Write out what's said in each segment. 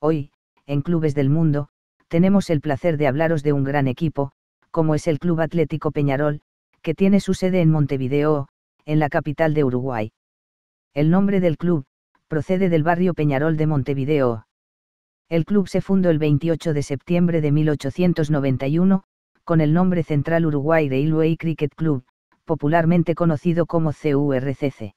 Hoy, en Clubes del Mundo, tenemos el placer de hablaros de un gran equipo, como es el Club Atlético Peñarol, que tiene su sede en Montevideo, en la capital de Uruguay. El nombre del club, procede del barrio Peñarol de Montevideo. El club se fundó el 28 de septiembre de 1891, con el nombre Central Uruguay Railway Cricket Club, popularmente conocido como CURCC.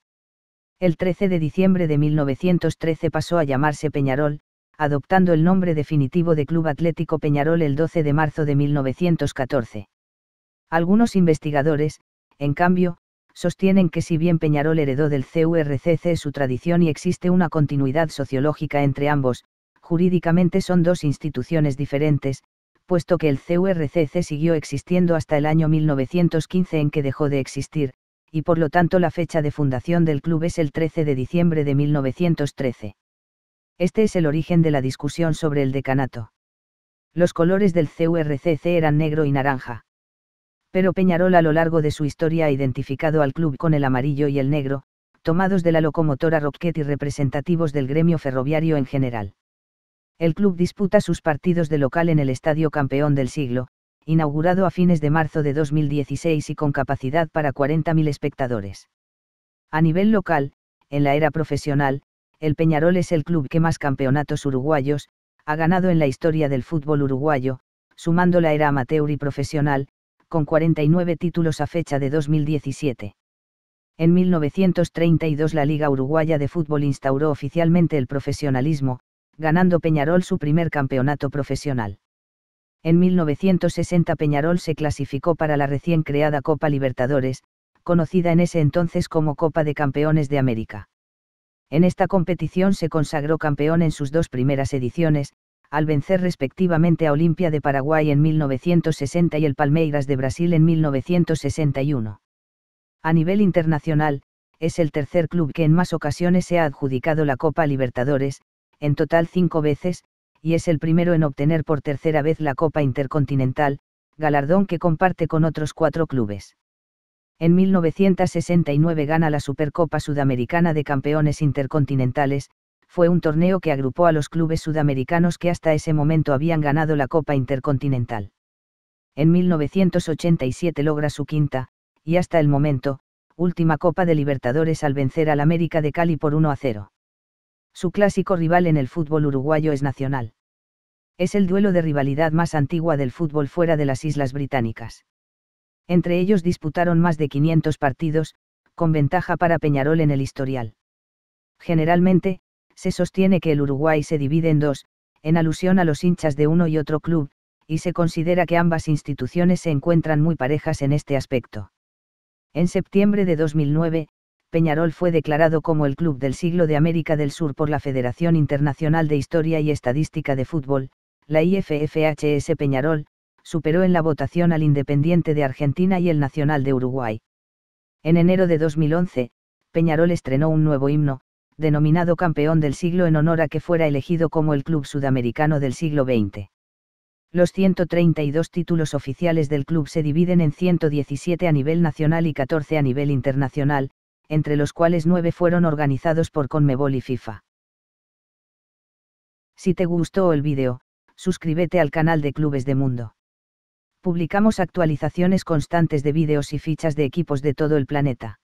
El 13 de diciembre de 1913 pasó a llamarse Peñarol, adoptando el nombre definitivo de Club Atlético Peñarol el 12 de marzo de 1914. Algunos investigadores, en cambio, sostienen que si bien Peñarol heredó del CURCC su tradición y existe una continuidad sociológica entre ambos, jurídicamente son dos instituciones diferentes, puesto que el CURCC siguió existiendo hasta el año 1915 en que dejó de existir, y por lo tanto la fecha de fundación del club es el 13 de diciembre de 1913. Este es el origen de la discusión sobre el decanato. Los colores del CURCC eran negro y naranja pero Peñarol a lo largo de su historia ha identificado al club con el amarillo y el negro, tomados de la locomotora Rocket y representativos del gremio ferroviario en general. El club disputa sus partidos de local en el Estadio Campeón del Siglo, inaugurado a fines de marzo de 2016 y con capacidad para 40.000 espectadores. A nivel local, en la era profesional, el Peñarol es el club que más campeonatos uruguayos ha ganado en la historia del fútbol uruguayo, sumando la era amateur y profesional, con 49 títulos a fecha de 2017. En 1932 la Liga Uruguaya de Fútbol instauró oficialmente el profesionalismo, ganando Peñarol su primer campeonato profesional. En 1960 Peñarol se clasificó para la recién creada Copa Libertadores, conocida en ese entonces como Copa de Campeones de América. En esta competición se consagró campeón en sus dos primeras ediciones, al vencer respectivamente a Olimpia de Paraguay en 1960 y el Palmeiras de Brasil en 1961. A nivel internacional, es el tercer club que en más ocasiones se ha adjudicado la Copa Libertadores, en total cinco veces, y es el primero en obtener por tercera vez la Copa Intercontinental, galardón que comparte con otros cuatro clubes. En 1969 gana la Supercopa Sudamericana de Campeones Intercontinentales, fue un torneo que agrupó a los clubes sudamericanos que hasta ese momento habían ganado la Copa Intercontinental. En 1987 logra su quinta, y hasta el momento, última Copa de Libertadores al vencer al América de Cali por 1 a 0. Su clásico rival en el fútbol uruguayo es Nacional. Es el duelo de rivalidad más antigua del fútbol fuera de las Islas Británicas. Entre ellos disputaron más de 500 partidos, con ventaja para Peñarol en el historial. Generalmente, se sostiene que el Uruguay se divide en dos, en alusión a los hinchas de uno y otro club, y se considera que ambas instituciones se encuentran muy parejas en este aspecto. En septiembre de 2009, Peñarol fue declarado como el Club del Siglo de América del Sur por la Federación Internacional de Historia y Estadística de Fútbol, la IFFHS Peñarol, superó en la votación al Independiente de Argentina y el Nacional de Uruguay. En enero de 2011, Peñarol estrenó un nuevo himno, denominado campeón del siglo en honor a que fuera elegido como el club sudamericano del siglo XX. Los 132 títulos oficiales del club se dividen en 117 a nivel nacional y 14 a nivel internacional, entre los cuales 9 fueron organizados por Conmebol y FIFA. Si te gustó el vídeo, suscríbete al canal de Clubes de Mundo. Publicamos actualizaciones constantes de vídeos y fichas de equipos de todo el planeta.